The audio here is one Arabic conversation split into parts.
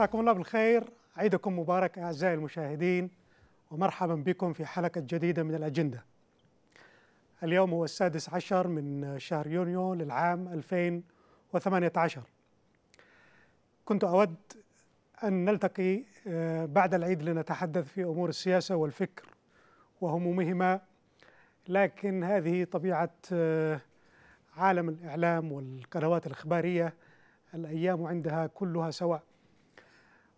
مساكم الله بالخير عيدكم مبارك أعزائي المشاهدين ومرحبا بكم في حلقة جديدة من الأجندة اليوم هو السادس عشر من شهر يونيو للعام 2018 كنت أود أن نلتقي آه، بعد العيد لنتحدث في أمور السياسة والفكر وهمومهما لكن هذه طبيعة آه، عالم الإعلام والقنوات الإخبارية الأيام عندها كلها سواء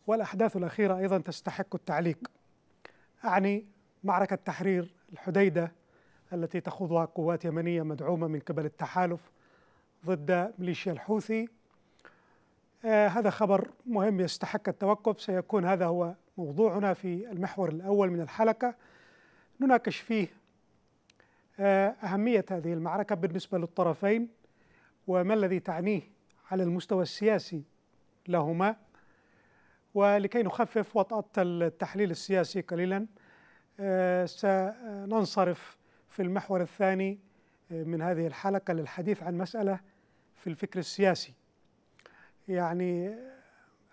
والأحداث الأخيرة أيضا تستحق التعليق أعني معركة تحرير الحديدة التي تخوضها قوات يمنية مدعومة من قبل التحالف ضد ميليشيا الحوثي آه هذا خبر مهم يستحق التوقف سيكون هذا هو موضوعنا في المحور الأول من الحلقة نناقش فيه آه أهمية هذه المعركة بالنسبة للطرفين وما الذي تعنيه على المستوى السياسي لهما ولكي نخفف وطأة التحليل السياسي قليلا آه، سننصرف في المحور الثاني آه، من هذه الحلقة للحديث عن مسألة في الفكر السياسي يعني آه،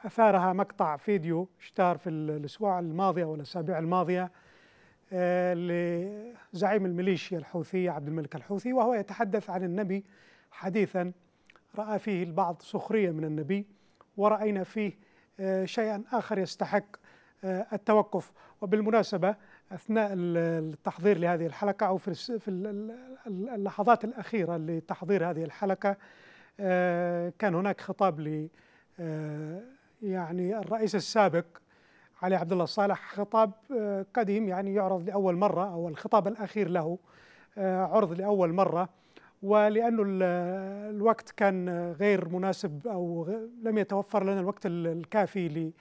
أثارها مقطع فيديو اشتهر في الأسبوع الماضي أو الأسابيع الماضية لزعيم الميليشيا الحوثية عبد الملك الحوثي وهو يتحدث عن النبي حديثا رأى فيه البعض سخرية من النبي ورأينا فيه آه، شيئا آخر يستحق آه، التوقف وبالمناسبة أثناء التحضير لهذه الحلقة أو في اللحظات الأخيرة لتحضير هذه الحلقة آه، كان هناك خطاب ل يعني الرئيس السابق علي عبد الله صالح خطاب قديم يعني يعرض لأول مرة أو الخطاب الأخير له عرض لأول مرة ولأنه الوقت كان غير مناسب أو لم يتوفر لنا الوقت الكافي ل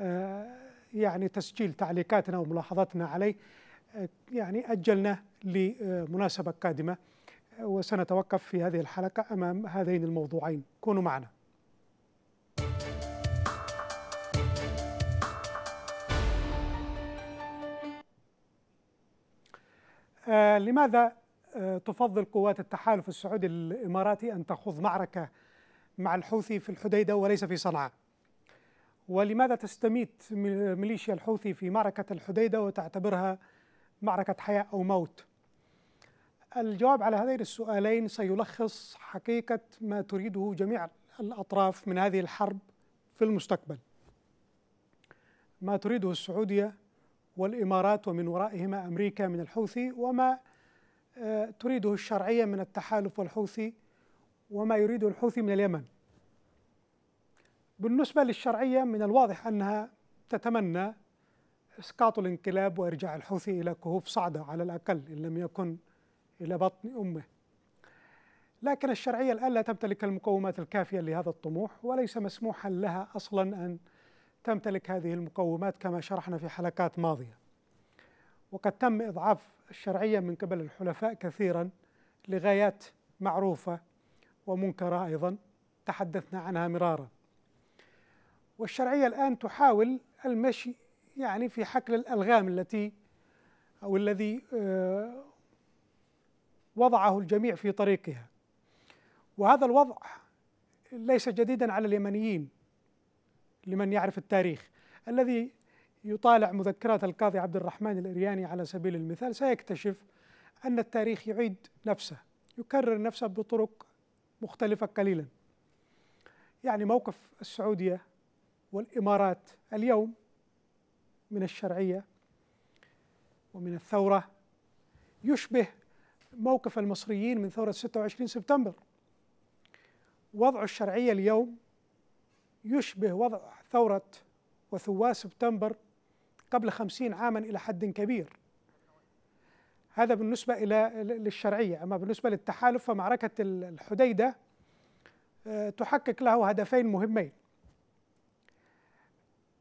آه، يعني تسجيل تعليقاتنا وملاحظاتنا عليه آه، يعني أجلناه لمناسبة قادمة آه، وسنتوقف في هذه الحلقة أمام هذين الموضوعين كونوا معنا لماذا آه، تفضل قوات التحالف السعودي الإماراتي أن تخوض معركة مع الحوثي في الحديدة وليس في صنعاء ولماذا تستميت ميليشيا الحوثي في معركة الحديدة وتعتبرها معركة حياة أو موت الجواب على هذين السؤالين سيلخص حقيقة ما تريده جميع الأطراف من هذه الحرب في المستقبل ما تريده السعودية والإمارات ومن ورائهما أمريكا من الحوثي وما آه، تريده الشرعية من التحالف والحوثي وما يريده الحوثي من اليمن بالنسبة للشرعية من الواضح أنها تتمنى إسقاط الانقلاب وإرجاع الحوثي إلى كهوف صعدة على الأقل إن لم يكن إلى بطن أمه لكن الشرعية الآن لا تمتلك المقومات الكافية لهذا الطموح وليس مسموحا لها أصلا أن تمتلك هذه المقومات كما شرحنا في حلقات ماضيه وقد تم إضعاف الشرعية من قبل الحلفاء كثيرا لغايات معروفة ومنكرة أيضا تحدثنا عنها مرارا والشرعية الآن تحاول المشي يعني في حقل الألغام التي أو الذي آه، وضعه الجميع في طريقها وهذا الوضع ليس جديدا على اليمنيين لمن يعرف التاريخ الذي يطالع مذكرات القاضي عبد الرحمن الإرياني على سبيل المثال سيكتشف أن التاريخ يعيد نفسه يكرر نفسه بطرق مختلفة قليلا يعني موقف السعودية والإمارات اليوم من الشرعية ومن الثورة يشبه موقف المصريين من ثورة 26 سبتمبر وضع الشرعية اليوم يشبه وضع ثورة وثوار سبتمبر قبل خمسين عاما إلى حد كبير هذا بالنسبة إلى للشرعية أما بالنسبة للتحالف فمعركة الحديدة آه، تحقق له هدفين مهمين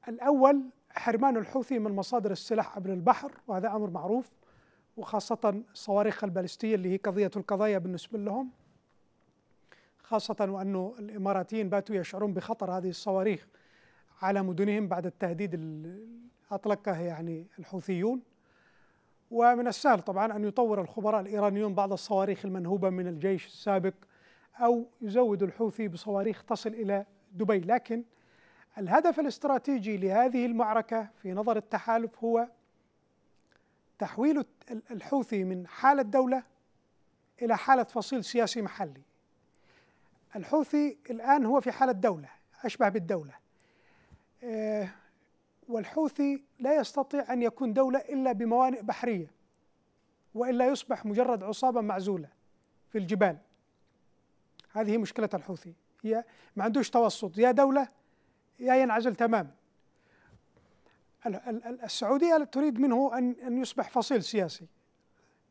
الأول حرمان الحوثي من مصادر السلاح عبر البحر وهذا أمر معروف وخاصة الصواريخ البالستية اللي هي قضية القضايا بالنسبة لهم خاصة وأنه الإماراتيين باتوا يشعرون بخطر هذه الصواريخ على مدنهم بعد التهديد أطلقه يعني الحوثيون ومن السهل طبعا أن يطور الخبراء الإيرانيون بعض الصواريخ المنهوبة من الجيش السابق أو يزود الحوثي بصواريخ تصل إلى دبي لكن الهدف الاستراتيجي لهذه المعركة في نظر التحالف هو تحويل الحوثي من حالة دولة إلى حالة فصيل سياسي محلي الحوثي الآن هو في حالة دولة أشبه بالدولة آه، والحوثي لا يستطيع أن يكون دولة إلا بموانئ بحرية وإلا يصبح مجرد عصابة معزولة في الجبال هذه مشكلة الحوثي هي ما عندوش توسط يا دولة يا ينعزل تماما السعودية تريد منه أن أن يصبح فصيل سياسي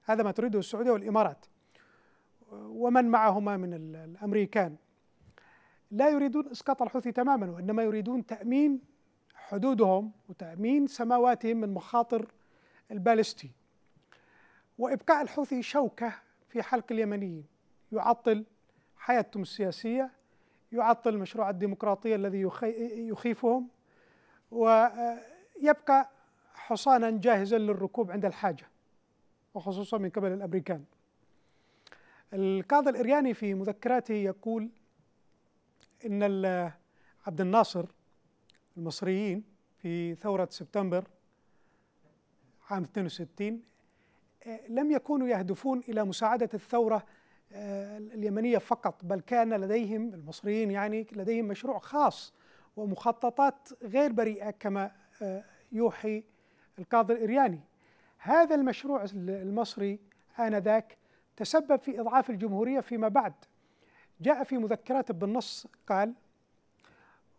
هذا ما تريده السعودية والإمارات ومن معهما من الأمريكان لا يريدون إسقاط الحوثي تماما وإنما يريدون تأمين حدودهم وتأمين سماواتهم من مخاطر البالستي وإبقاء الحوثي شوكة في حلق اليمنيين يعطل حياتهم السياسية يعطل مشروع الديمقراطية الذي يخيفهم ويبقى حصانا جاهزا للركوب عند الحاجة وخصوصا من قبل الأمريكان القاضي الإرياني في مذكراته يقول إن عبد الناصر المصريين في ثورة سبتمبر عام 62 آه، لم يكونوا يهدفون إلى مساعدة الثورة آه، اليمنية فقط بل كان لديهم المصريين يعني لديهم مشروع خاص ومخططات غير بريئة كما آه، يوحي القاضي الإرياني هذا المشروع المصري آنذاك تسبب في إضعاف الجمهورية فيما بعد جاء في مذكرات بالنص قال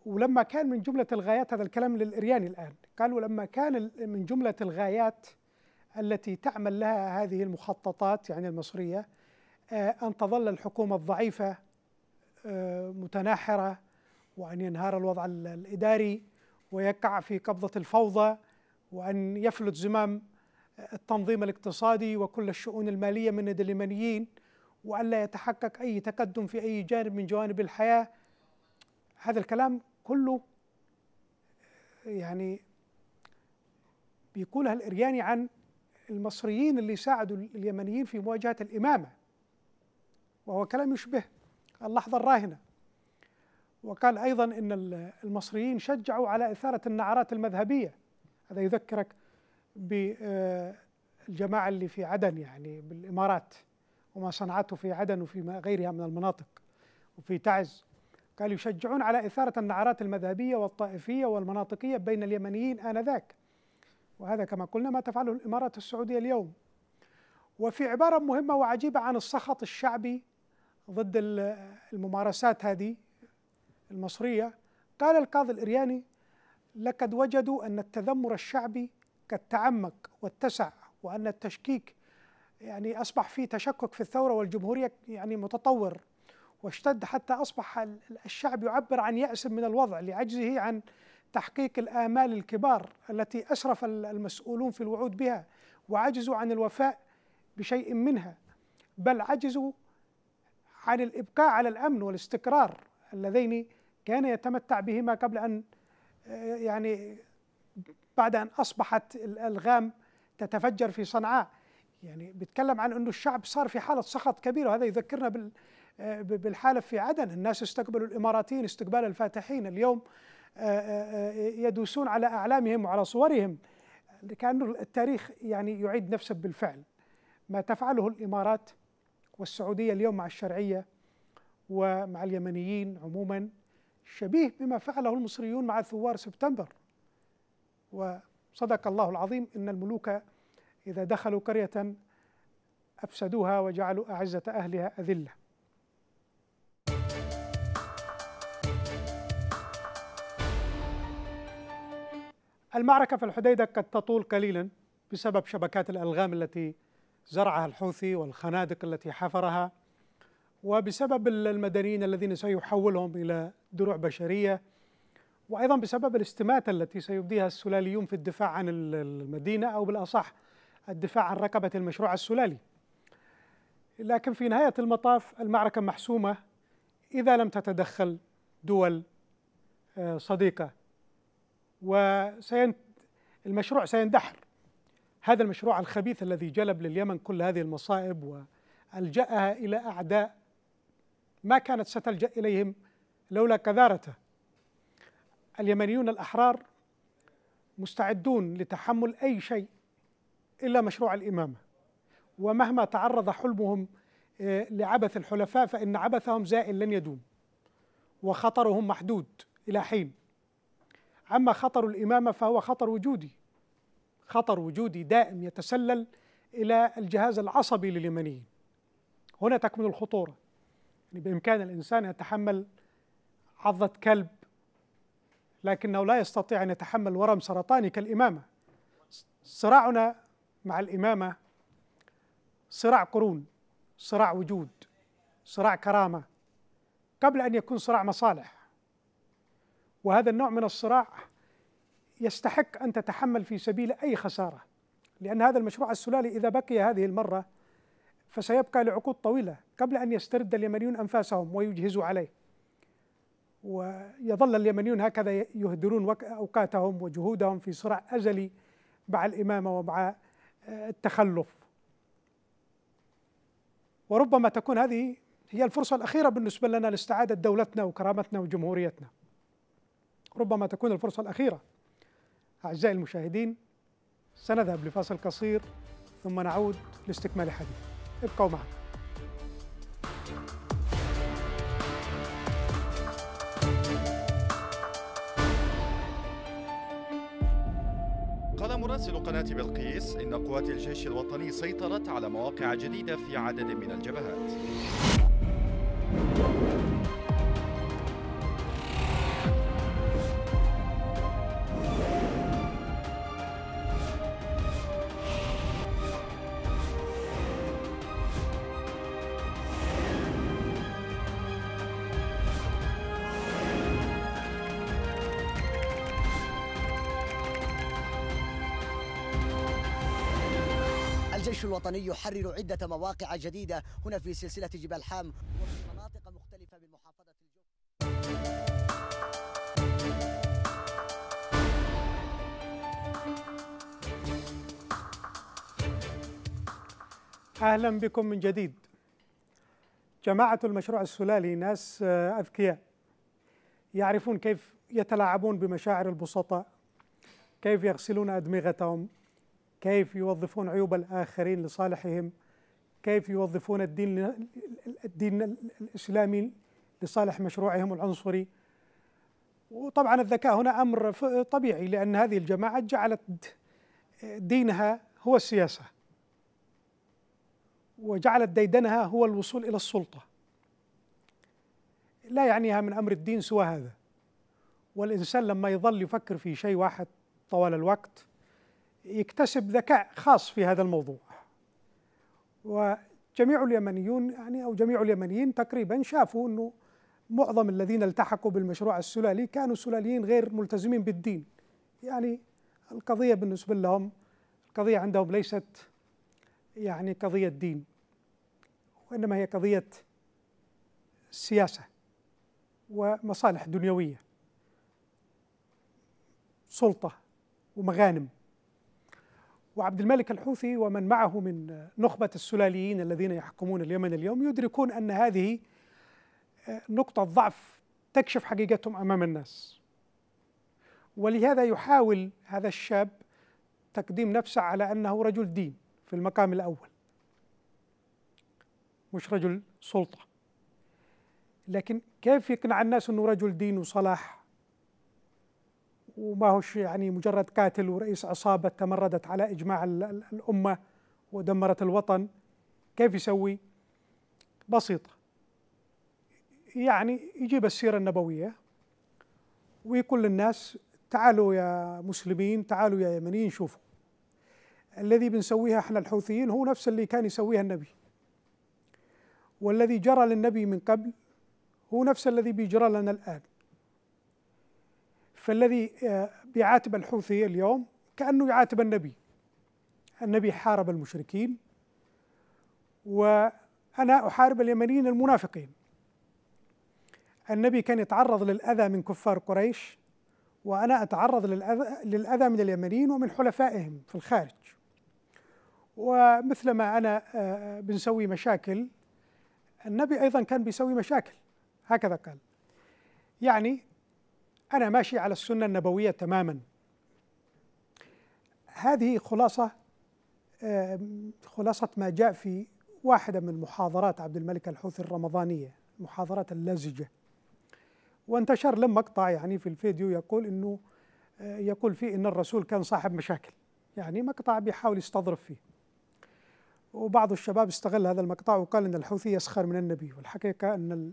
ولما كان من جملة الغايات هذا الكلام للإرياني الآن قال ولما كان من جملة الغايات التي تعمل لها هذه المخططات يعني المصرية آه، أن تظل الحكومة الضعيفة آه، متناحرة وأن ينهار الوضع الإداري ويقع في قبضة الفوضى وأن يفلت زمام التنظيم الاقتصادي وكل الشؤون المالية من يد اليمنيين وأن لا يتحقق أي تقدم في أي جانب من جوانب الحياة هذا الكلام كله يعني بيقولها الإرياني عن المصريين اللي ساعدوا اليمنيين في مواجهة الإمامة وهو كلام يشبه اللحظة الراهنة وقال أيضا إن المصريين شجعوا على إثارة النعرات المذهبية هذا يذكرك بالجماعة آه، اللي في عدن يعني بالإمارات وما صنعته في عدن وفي غيرها من المناطق وفي تعز قال يشجعون على إثارة النعرات المذهبية والطائفية والمناطقية بين اليمنيين آنذاك وهذا كما قلنا ما تفعله الإمارات السعودية اليوم وفي عبارة مهمة وعجيبة عن السخط الشعبي ضد الممارسات هذه المصرية قال القاضي الإرياني لقد وجدوا أن التذمر الشعبي قد تعمق واتسع وأن التشكيك يعني أصبح فيه تشكك في الثورة والجمهورية يعني متطور واشتد حتى أصبح الشعب يعبر عن يأس من الوضع لعجزه عن تحقيق الآمال الكبار التي أسرف المسؤولون في الوعود بها وعجزوا عن الوفاء بشيء منها بل عجزوا عن الإبقاء على الأمن والاستقرار اللذين كان يتمتع بهما قبل أن يعني بعد أن أصبحت الألغام تتفجر في صنعاء يعني بيتكلم عن أنه الشعب صار في حالة سخط كبيرة وهذا يذكرنا بال آه، بالحالة في عدن الناس استقبلوا الإماراتيين استقبال الفاتحين اليوم آه، آه، يدوسون على أعلامهم وعلى صورهم كأن التاريخ يعني يعيد نفسه بالفعل ما تفعله الإمارات والسعودية اليوم مع الشرعية ومع اليمنيين عموما شبيه بما فعله المصريون مع ثوار سبتمبر وصدق الله العظيم إن الملوك إذا دخلوا قرية أفسدوها وجعلوا أعزة أهلها أذلة المعركة في الحديدة قد تطول قليلا بسبب شبكات الألغام التي زرعها الحوثي والخنادق التي حفرها وبسبب المدنيين الذين سيحولهم إلى دروع بشرية وأيضا بسبب الاستماتة التي سيبديها السلاليون في الدفاع عن المدينة أو بالأصح الدفاع عن رقبة المشروع السلالي لكن في نهاية المطاف المعركة محسومة إذا لم تتدخل دول آه، صديقة وسين المشروع سيندحر هذا المشروع الخبيث الذي جلب لليمن كل هذه المصائب والجاها الى اعداء ما كانت ستلجا اليهم لولا كذارته اليمنيون الاحرار مستعدون لتحمل اي شيء الا مشروع الامامه ومهما تعرض حلمهم آه، لعبث الحلفاء فان عبثهم زائل لن يدوم وخطرهم محدود الى حين أما خطر الإمامة فهو خطر وجودي خطر وجودي دائم يتسلل إلى الجهاز العصبي لليمنيين هنا تكمن الخطورة يعني بإمكان الإنسان يتحمل عضة كلب لكنه لا يستطيع أن يتحمل ورم سرطاني كالإمامة صراعنا مع الإمامة صراع قرون صراع وجود صراع كرامة قبل أن يكون صراع مصالح وهذا النوع من الصراع يستحق ان تتحمل في سبيل اي خساره لان هذا المشروع السلالي اذا بقي هذه المره فسيبقى لعقود طويله قبل ان يسترد اليمنيون انفاسهم ويجهزوا عليه ويظل اليمنيون هكذا يهدرون اوقاتهم وجهودهم في صراع ازلي مع الامامه ومع آه، التخلف وربما تكون هذه هي الفرصه الاخيره بالنسبه لنا لاستعاده دولتنا وكرامتنا وجمهوريتنا ربما تكون الفرصة الأخيرة أعزائي المشاهدين سنذهب لفاصل قصير ثم نعود لاستكمال الحديث ابقوا معنا قال مراسل قناة بلقيس إن قوات الجيش الوطني سيطرت على مواقع جديدة في عدد من الجبهات الجيش الوطني يحرر عدة مواقع جديدة هنا في سلسلة جبال حام وفي مناطق مختلفة من محافظة الجوف أهلا بكم من جديد جماعة المشروع السلالي ناس آه، أذكياء يعرفون كيف يتلاعبون بمشاعر البسطاء كيف يغسلون أدمغتهم كيف يوظفون عيوب الآخرين لصالحهم كيف يوظفون الدين الدين الإسلامي لصالح مشروعهم العنصري وطبعا الذكاء هنا أمر طبيعي لأن هذه الجماعة جعلت دينها هو السياسة وجعلت ديدنها هو الوصول إلى السلطة لا يعنيها من أمر الدين سوى هذا والإنسان لما يظل يفكر في شيء واحد طوال الوقت يكتسب ذكاء خاص في هذا الموضوع وجميع اليمنيون يعني أو جميع اليمنيين تقريبا شافوا أنه معظم الذين التحقوا بالمشروع السلالي كانوا سلاليين غير ملتزمين بالدين يعني القضية بالنسبة لهم القضية عندهم ليست يعني قضية دين وإنما هي قضية سياسة ومصالح دنيوية سلطة ومغانم وعبد الملك الحوثي ومن معه من نخبة السلاليين الذين يحكمون اليمن اليوم يدركون أن هذه آه، نقطة ضعف تكشف حقيقتهم أمام الناس ولهذا يحاول هذا الشاب تقديم نفسه على أنه رجل دين في المقام الأول مش رجل سلطة لكن كيف يقنع الناس أنه رجل دين وصلاح وما هوش يعني مجرد قاتل ورئيس عصابة تمردت على إجماع الأمة ودمرت الوطن كيف يسوي؟ بسيطة يعني يجيب السيرة النبوية ويقول للناس تعالوا يا مسلمين تعالوا يا يمنيين شوفوا الذي بنسويها احنا الحوثيين هو نفس اللي كان يسويها النبي والذي جرى للنبي من قبل هو نفس الذي بيجرى لنا الآن فالذي بيعاتب آه، الحوثي اليوم كأنه يعاتب النبي النبي حارب المشركين وأنا أحارب اليمنيين المنافقين النبي كان يتعرض للأذى من كفار قريش وأنا أتعرض للأذى, للأذى من اليمنيين ومن حلفائهم في الخارج ومثل ما أنا آه، بنسوي مشاكل النبي أيضا كان بيسوي مشاكل هكذا قال يعني أنا ماشي على السنة النبوية تماما هذه خلاصة آه، خلاصة ما جاء في واحدة من محاضرات عبد الملك الحوثي الرمضانية المحاضرات اللزجة وانتشر لم مقطع يعني في الفيديو يقول انه آه، يقول فيه ان الرسول كان صاحب مشاكل يعني مقطع بيحاول يستظرف فيه وبعض الشباب استغل هذا المقطع وقال ان الحوثي يسخر من النبي والحقيقة ان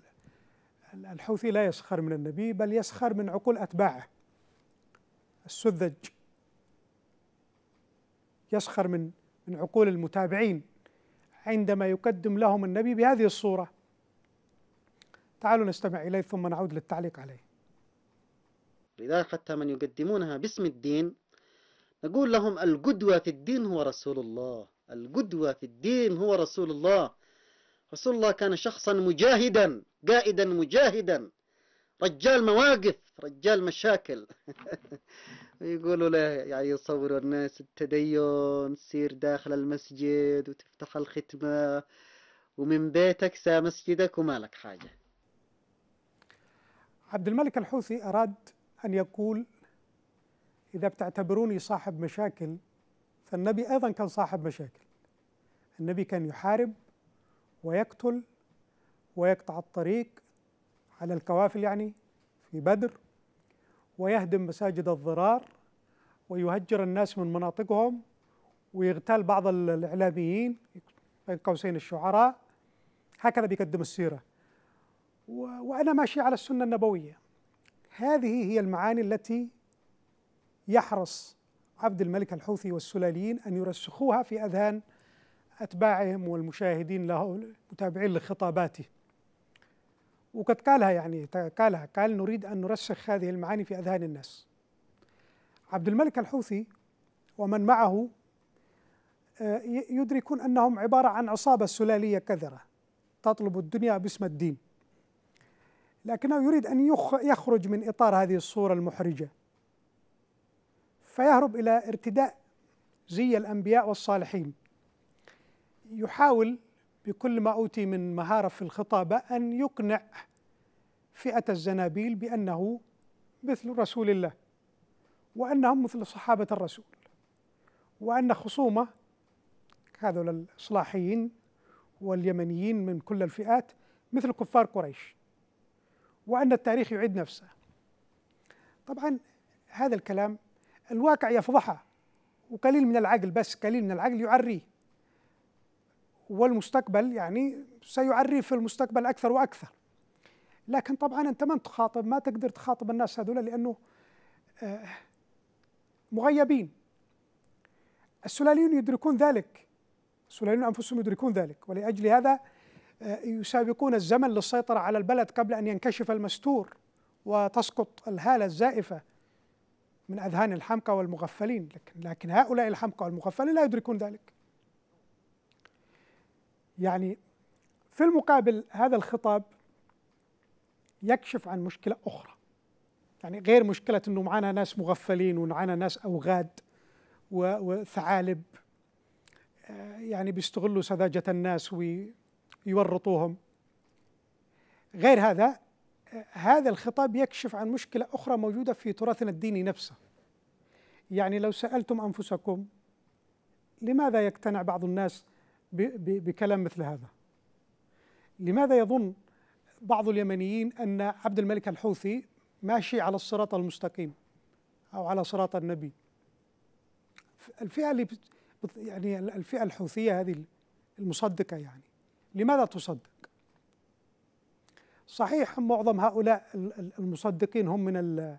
الحوثي لا يسخر من النبي بل يسخر من عقول أتباعه السذج يسخر من من عقول المتابعين عندما يقدم لهم النبي بهذه الصورة تعالوا نستمع إليه ثم نعود للتعليق عليه لذلك حتى من يقدمونها باسم الدين نقول لهم القدوة في الدين هو رسول الله القدوة في الدين هو رسول الله رسول الله كان شخصا مجاهدا قائدا مجاهدا رجال مواقف رجال مشاكل يقولوا له يعني يصوروا الناس التدين تصير داخل المسجد وتفتح الختمة ومن بيتك سا مسجدك وما لك حاجة عبد الملك الحوثي أراد أن يقول إذا بتعتبروني صاحب مشاكل فالنبي أيضا كان صاحب مشاكل النبي كان يحارب ويقتل ويقطع الطريق على الكوافل يعني في بدر ويهدم مساجد الضرار ويهجر الناس من مناطقهم ويغتال بعض الإعلاميين بين قوسين الشعراء هكذا بيقدم السيرة وأنا ماشي على السنة النبوية هذه هي المعاني التي يحرص عبد الملك الحوثي والسلاليين أن يرسخوها في أذهان أتباعهم والمشاهدين له متابعين لخطاباته وقد قالها يعني قالها قال نريد أن نرسخ هذه المعاني في أذهان الناس عبد الملك الحوثي ومن معه آه، يدركون أنهم عبارة عن عصابة سلالية كذره تطلب الدنيا باسم الدين لكنه يريد أن يخرج من إطار هذه الصورة المحرجة فيهرب إلى ارتداء زي الأنبياء والصالحين يحاول بكل ما أوتي من مهارة في الخطابة أن يقنع فئة الزنابيل بأنه مثل رسول الله وأنهم مثل صحابة الرسول وأن خصومه هذول الإصلاحيين واليمنيين من كل الفئات مثل كفار قريش وأن التاريخ يعيد نفسه طبعا هذا الكلام الواقع يفضحه وقليل من العقل بس قليل من العقل يعريه والمستقبل يعني سيعرف المستقبل أكثر وأكثر لكن طبعا أنت من تخاطب ما تقدر تخاطب الناس هذول لأنه آه، مغيبين السلاليون يدركون ذلك السلاليون أنفسهم يدركون ذلك ولأجل هذا آه، يسابقون الزمن للسيطرة على البلد قبل أن ينكشف المستور وتسقط الهالة الزائفة من أذهان الحمقى والمغفلين لكن, لكن هؤلاء الحمقى والمغفلين لا يدركون ذلك يعني في المقابل هذا الخطاب يكشف عن مشكلة أخرى يعني غير مشكلة أنه معنا ناس مغفلين ومعنا ناس أوغاد وثعالب آه، يعني بيستغلوا سذاجة الناس ويورطوهم غير هذا آه، هذا الخطاب يكشف عن مشكلة أخرى موجودة في تراثنا الديني نفسه يعني لو سألتم أنفسكم لماذا يقتنع بعض الناس بكلام مثل هذا لماذا يظن بعض اليمنيين أن عبد الملك الحوثي ماشي على الصراط المستقيم أو على صراط النبي الفئة اللي يعني الفئة الحوثية هذه المصدقة يعني لماذا تصدق؟ صحيح معظم هؤلاء المصدقين هم من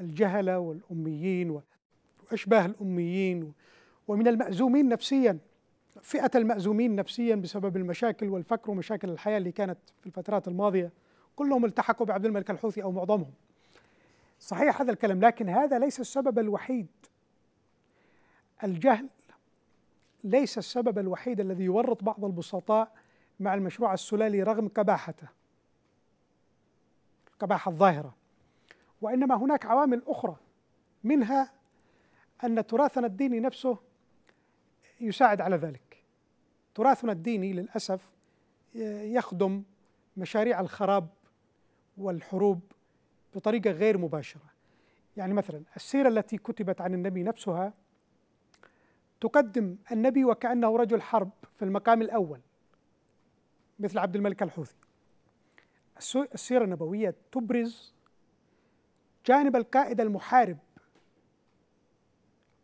الجهلة والأميين وأشباه الأميين ومن المأزومين نفسيا فئة المأزومين نفسيا بسبب المشاكل والفكر ومشاكل الحياة اللي كانت في الفترات الماضية كلهم التحقوا بعبد الملك الحوثي أو معظمهم صحيح هذا الكلام لكن هذا ليس السبب الوحيد الجهل ليس السبب الوحيد الذي يورط بعض البسطاء مع المشروع السلالي رغم قباحته قباحة الظاهرة وإنما هناك عوامل أخرى منها أن تراثنا الديني نفسه يساعد على ذلك تراثنا الديني للأسف يخدم مشاريع الخراب والحروب بطريقة غير مباشرة يعني مثلا السيرة التي كتبت عن النبي نفسها تقدم النبي وكأنه رجل حرب في المقام الأول مثل عبد الملك الحوثي السيرة النبوية تبرز جانب القائد المحارب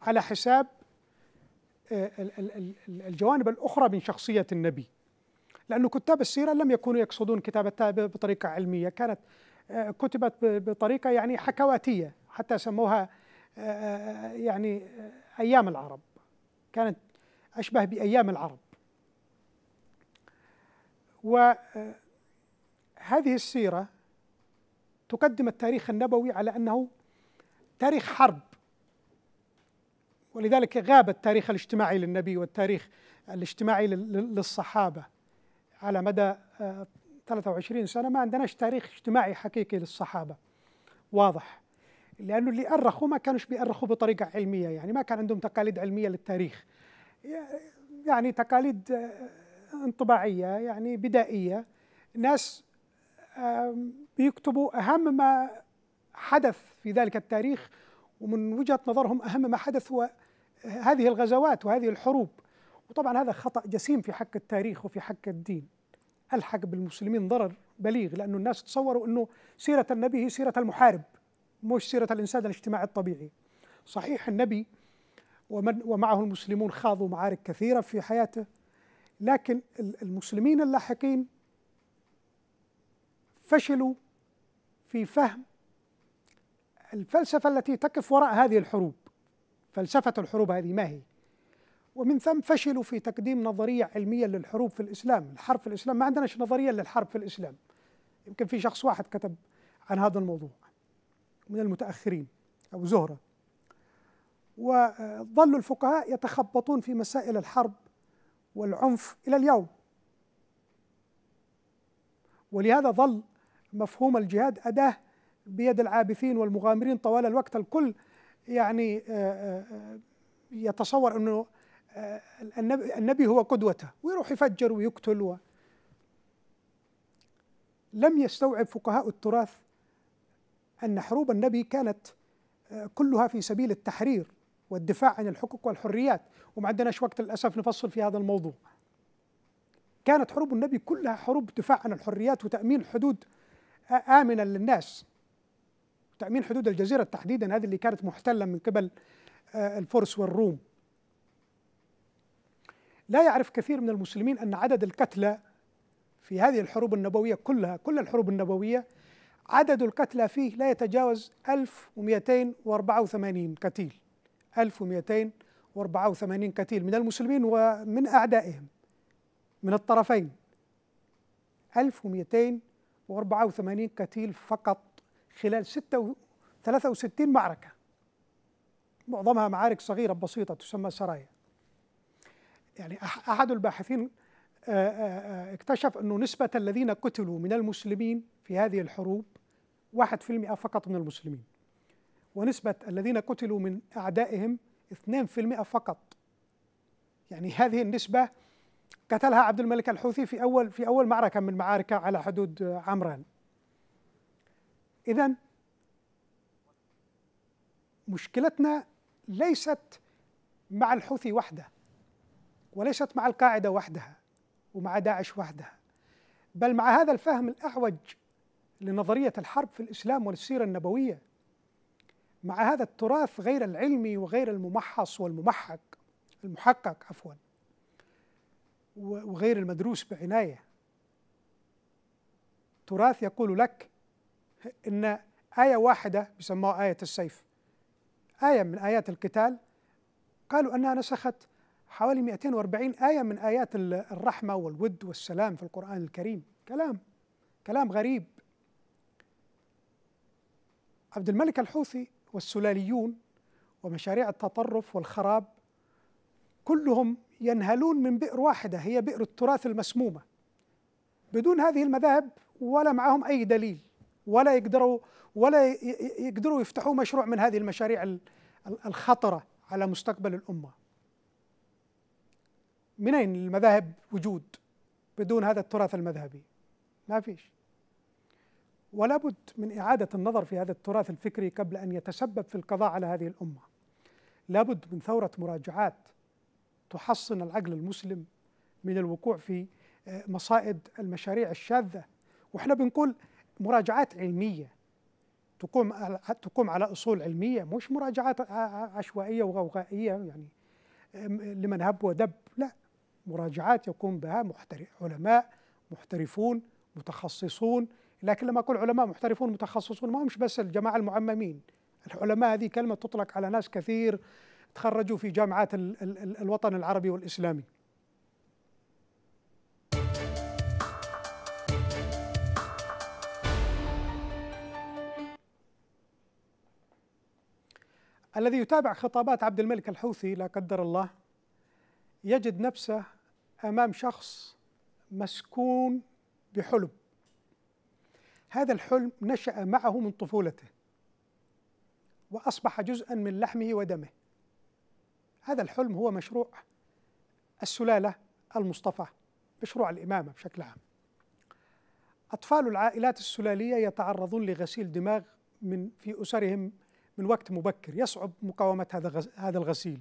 على حساب آه، الجوانب الأخرى من شخصية النبي لأن كتاب السيرة لم يكونوا يقصدون كتابتها بطريقة علمية كانت آه، كتبت بطريقة يعني حكواتية حتى سموها آه، يعني أيام العرب كانت أشبه بأيام العرب وهذه السيرة تقدم التاريخ النبوي على أنه تاريخ حرب ولذلك غاب التاريخ الاجتماعي للنبي والتاريخ الاجتماعي للصحابة على مدى 23 آه، سنة ما عندناش تاريخ اجتماعي حقيقي للصحابة واضح لأنه اللي أرخوا ما كانوش بيأرخوا بطريقة علمية يعني ما كان عندهم تقاليد علمية للتاريخ يعني تقاليد آه، انطباعية يعني بدائية ناس بيكتبوا أهم ما حدث في ذلك التاريخ ومن وجهة نظرهم أهم ما حدث هو هذه الغزوات وهذه الحروب وطبعا هذا خطأ جسيم في حق التاريخ وفي حق الدين ألحق بالمسلمين ضرر بليغ لأنه الناس تصوروا أنه سيرة النبي هي سيرة المحارب مش سيرة الإنسان الاجتماعي الطبيعي صحيح النبي ومن ومعه المسلمون خاضوا معارك كثيرة في حياته لكن المسلمين اللاحقين فشلوا في فهم الفلسفة التي تقف وراء هذه الحروب فلسفة الحروب هذه ما هي ومن ثم فشلوا في تقديم نظرية علمية للحروب في الإسلام الحرب في الإسلام ما عندناش نظرية للحرب في الإسلام يمكن في شخص واحد كتب عن هذا الموضوع من المتأخرين أو زهرة وظل الفقهاء يتخبطون في مسائل الحرب والعنف إلى اليوم ولهذا ظل مفهوم الجهاد أداة بيد العابثين والمغامرين طوال الوقت الكل يعني آه، آه، آه، يتصور انه النبي هو قدوته ويروح يفجر ويقتل و لم يستوعب فقهاء التراث ان حروب النبي كانت كلها في سبيل التحرير والدفاع عن الحقوق والحريات وما عندناش وقت للاسف نفصل في هذا الموضوع كانت حروب النبي كلها حروب دفاع عن الحريات وتامين حدود امنه للناس وتأمين حدود الجزيرة تحديدا هذه اللي كانت محتلة من قبل آه، الفرس والروم لا يعرف كثير من المسلمين أن عدد القتلى في هذه الحروب النبوية كلها كل الحروب النبوية عدد القتلى فيه لا يتجاوز 1284 قتيل 1284 قتيل من المسلمين ومن أعدائهم من الطرفين 1284 قتيل فقط خلال 63 معركة معظمها معارك صغيرة بسيطة تسمى سرايا يعني أحد الباحثين آه، آه، آه، اكتشف أنه نسبة الذين قتلوا من المسلمين في هذه الحروب 1% فقط من المسلمين ونسبة الذين قتلوا من أعدائهم 2% فقط يعني هذه النسبة قتلها عبد الملك الحوثي في أول في أول معركة من معاركة على حدود عمران إذا مشكلتنا ليست مع الحوثي وحده وليست مع القاعدة وحدها ومع داعش وحدها بل مع هذا الفهم الأعوج لنظرية الحرب في الإسلام والسيرة النبوية مع هذا التراث غير العلمي وغير الممحص والممحق المحقق عفوا وغير المدروس بعناية تراث يقول لك ان ايه واحده بيسموها ايه السيف ايه من ايات القتال قالوا انها نسخت حوالي 240 ايه من ايات الرحمه والود والسلام في القران الكريم كلام كلام غريب عبد الملك الحوثي والسلاليون ومشاريع التطرف والخراب كلهم ينهلون من بئر واحده هي بئر التراث المسمومه بدون هذه المذاهب ولا معهم اي دليل ولا يقدروا ولا يقدروا يفتحوا مشروع من هذه المشاريع الخطره على مستقبل الامه. منين المذاهب وجود بدون هذا التراث المذهبي؟ ما فيش. ولا بد من اعاده النظر في هذا التراث الفكري قبل ان يتسبب في القضاء على هذه الامه. لابد من ثوره مراجعات تحصن العقل المسلم من الوقوع في آه، مصائد المشاريع الشاذه واحنا بنقول مراجعات علميه تقوم تقوم على اصول علميه مش مراجعات عشوائيه وغوغائيه يعني لمن هب ودب لا مراجعات يقوم بها محترف علماء محترفون متخصصون لكن لما اقول علماء محترفون متخصصون ما مش بس الجماعه المعممين العلماء هذه كلمه تطلق على ناس كثير تخرجوا في جامعات الوطن العربي والاسلامي الذي يتابع خطابات عبد الملك الحوثي لا قدر الله يجد نفسه امام شخص مسكون بحلم هذا الحلم نشا معه من طفولته واصبح جزءا من لحمه ودمه هذا الحلم هو مشروع السلاله المصطفى مشروع الامامه بشكل عام اطفال العائلات السلاليه يتعرضون لغسيل دماغ من في اسرهم من وقت مبكر يصعب مقاومة هذا هذا الغسيل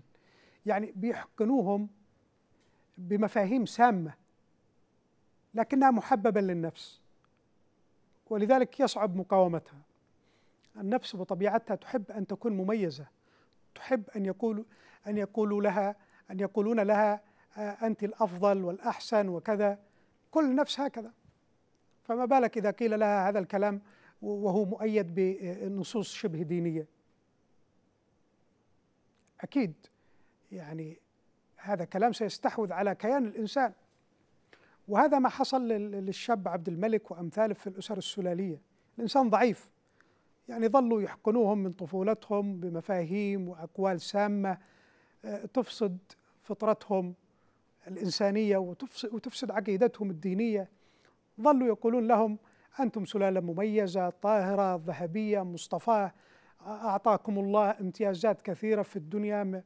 يعني بيحقنوهم بمفاهيم سامة لكنها محببة للنفس ولذلك يصعب مقاومتها النفس بطبيعتها تحب أن تكون مميزة تحب أن يقول أن يقولوا لها أن يقولون لها آه، أنت الأفضل والأحسن وكذا كل نفس هكذا فما بالك إذا قيل لها هذا الكلام وهو مؤيد بنصوص شبه دينيه اكيد يعني هذا كلام سيستحوذ على كيان الانسان وهذا ما حصل للشاب عبد الملك وامثاله في الاسر السلاليه الانسان ضعيف يعني ظلوا يحقنوهم من طفولتهم بمفاهيم واقوال سامه آه، تفسد فطرتهم الانسانيه وتفسد عقيدتهم الدينيه ظلوا يقولون لهم انتم سلاله مميزه طاهره ذهبيه مصطفاه أعطاكم الله امتيازات كثيرة في الدنيا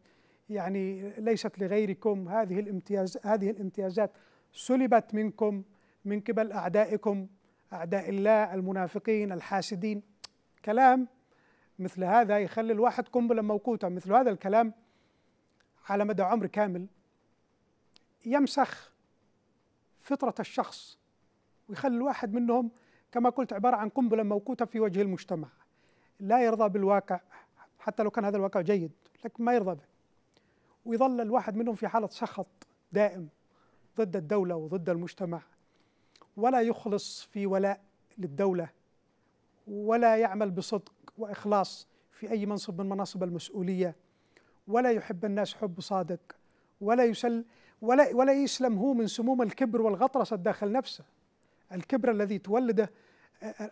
يعني ليست لغيركم هذه الامتياز هذه الامتيازات سلبت منكم من قبل أعدائكم أعداء الله المنافقين الحاسدين كلام مثل هذا يخلي الواحد قنبلة موقوتة مثل هذا الكلام على مدى عمر كامل يمسخ فطرة الشخص ويخلي الواحد منهم كما قلت عبارة عن قنبلة موقوتة في وجه المجتمع لا يرضى بالواقع حتى لو كان هذا الواقع جيد لكن ما يرضى به ويظل الواحد منهم في حالة سخط دائم ضد الدولة وضد المجتمع ولا يخلص في ولاء للدولة ولا يعمل بصدق وإخلاص في أي منصب من مناصب المسؤولية ولا يحب الناس حب صادق ولا يسل ولا ولا يسلم هو من سموم الكبر والغطرسة داخل نفسه الكبر الذي تولده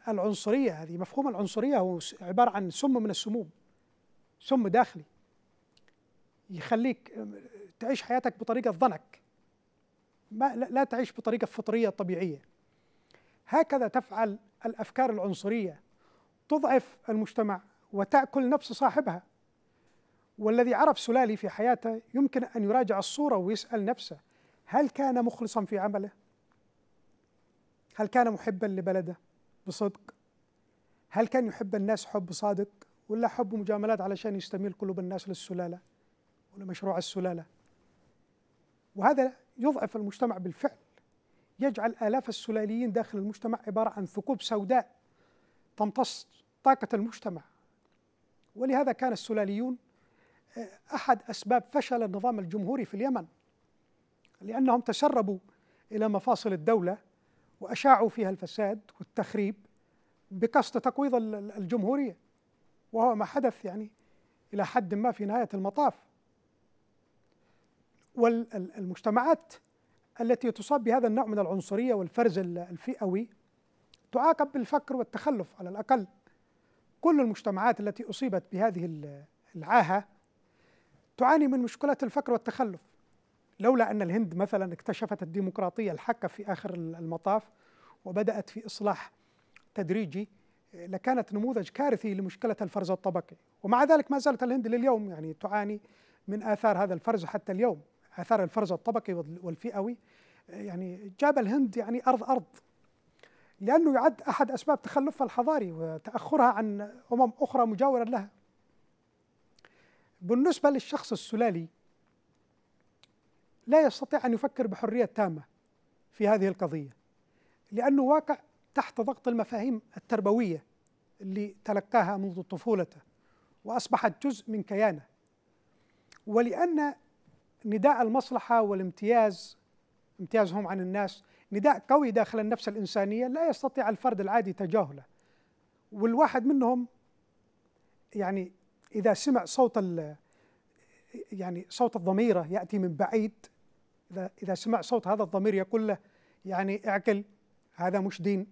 العنصريه هذه مفهوم العنصريه هو عباره عن سم من السموم سم داخلي يخليك تعيش حياتك بطريقه ظنك ما لا تعيش بطريقه فطريه طبيعيه هكذا تفعل الافكار العنصريه تضعف المجتمع وتاكل نفس صاحبها والذي عرف سلالي في حياته يمكن ان يراجع الصوره ويسال نفسه هل كان مخلصا في عمله هل كان محبا لبلده بصدق هل كان يحب الناس حب صادق ولا حب مجاملات علشان يستميل قلوب الناس للسلالة ولمشروع السلالة وهذا يضعف المجتمع بالفعل يجعل آلاف السلاليين داخل المجتمع عبارة عن ثقوب سوداء تمتص طاقة المجتمع ولهذا كان السلاليون آه، أحد أسباب فشل النظام الجمهوري في اليمن لأنهم تسربوا إلى مفاصل الدولة وأشاعوا فيها الفساد والتخريب بقصد تقويض الجمهورية وهو ما حدث يعني إلى حد ما في نهاية المطاف والمجتمعات التي تصاب بهذا النوع من العنصرية والفرز الفئوي تعاقب بالفقر والتخلف على الأقل كل المجتمعات التي أصيبت بهذه العاهة تعاني من مشكلة الفقر والتخلف لولا أن الهند مثلا اكتشفت الديمقراطية الحقة في آخر المطاف وبدأت في إصلاح تدريجي لكانت نموذج كارثي لمشكلة الفرز الطبقي ومع ذلك ما زالت الهند لليوم يعني تعاني من آثار هذا الفرز حتى اليوم آثار الفرز الطبقي والفئوي يعني جاب الهند يعني أرض أرض لأنه يعد أحد أسباب تخلفها الحضاري وتأخرها عن أمم أخرى مجاورة لها بالنسبة للشخص السلالي لا يستطيع ان يفكر بحريه تامه في هذه القضيه لانه واقع تحت ضغط المفاهيم التربويه اللي تلقاها منذ طفولته واصبحت جزء من كيانه ولان نداء المصلحه والامتياز امتيازهم عن الناس نداء قوي داخل النفس الانسانيه لا يستطيع الفرد العادي تجاهله والواحد منهم يعني اذا سمع صوت يعني صوت الضميره ياتي من بعيد إذا إذا سمع صوت هذا الضمير يقول له يعني اعقل هذا مش دين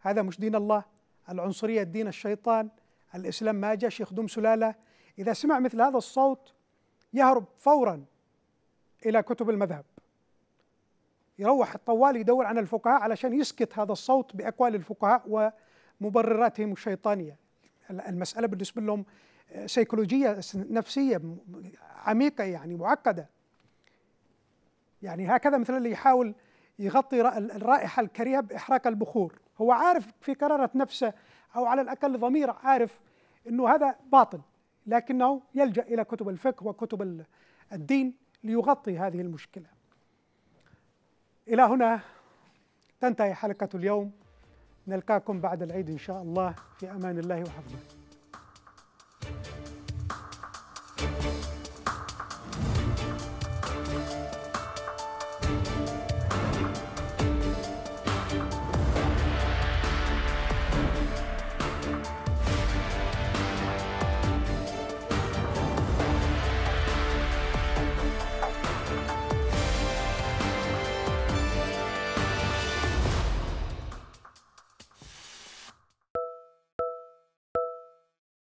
هذا مش دين الله العنصرية دين الشيطان الإسلام ما جاش يخدم سلالة إذا سمع مثل هذا الصوت يهرب فورا إلى كتب المذهب يروح الطوال يدور عن الفقهاء علشان يسكت هذا الصوت بأقوال الفقهاء ومبرراتهم الشيطانية المسألة بالنسبة لهم آه، سيكولوجية نفسية عميقة يعني معقدة يعني هكذا مثلا اللي يحاول يغطي الرائحة الكريهة بإحراق البخور هو عارف في قرارة نفسه أو على الأقل ضمير عارف أنه هذا باطل لكنه يلجأ إلى كتب الفقه وكتب الدين ليغطي هذه المشكلة إلى هنا تنتهي حلقة اليوم نلقاكم بعد العيد إن شاء الله في أمان الله وحفظه